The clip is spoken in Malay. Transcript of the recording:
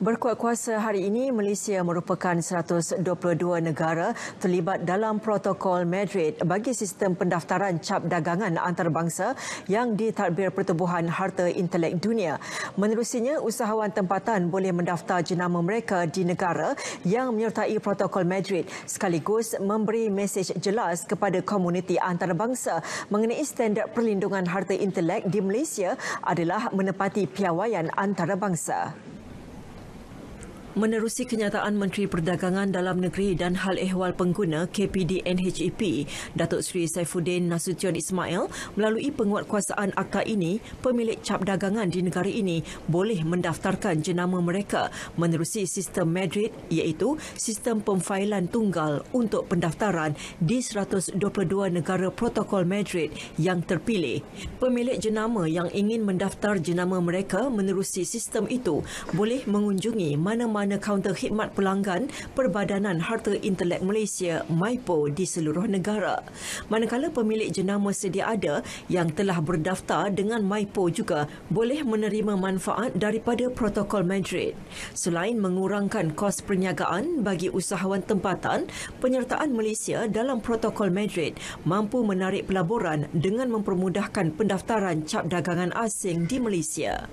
Berkuat kuasa hari ini, Malaysia merupakan 122 negara terlibat dalam protokol Madrid bagi sistem pendaftaran cap dagangan antarabangsa yang ditadbir Pertubuhan Harta Intelek Dunia. Menerusinya, usahawan tempatan boleh mendaftar jenama mereka di negara yang menyertai protokol Madrid sekaligus memberi mesej jelas kepada komuniti antarabangsa mengenai standar perlindungan harta intelek di Malaysia adalah menepati piawaian antarabangsa. Menerusi kenyataan Menteri Perdagangan Dalam Negeri dan Hal Ehwal Pengguna KPD-NHEP, e Datuk Seri Saifuddin Nasution Ismail melalui penguatkuasaan akta ini, pemilik cap dagangan di negara ini boleh mendaftarkan jenama mereka menerusi sistem Madrid iaitu sistem pemfailan tunggal untuk pendaftaran di 122 negara protokol Madrid yang terpilih. Pemilik jenama yang ingin mendaftar jenama mereka menerusi sistem itu boleh mengunjungi mana-mana mana kaunter khidmat pelanggan Perbadanan Harta Intelek Malaysia MIPO di seluruh negara. Manakala pemilik jenama sedia ada yang telah berdaftar dengan MIPO juga boleh menerima manfaat daripada protokol Madrid. Selain mengurangkan kos perniagaan bagi usahawan tempatan, penyertaan Malaysia dalam protokol Madrid mampu menarik pelaburan dengan mempermudahkan pendaftaran cap dagangan asing di Malaysia.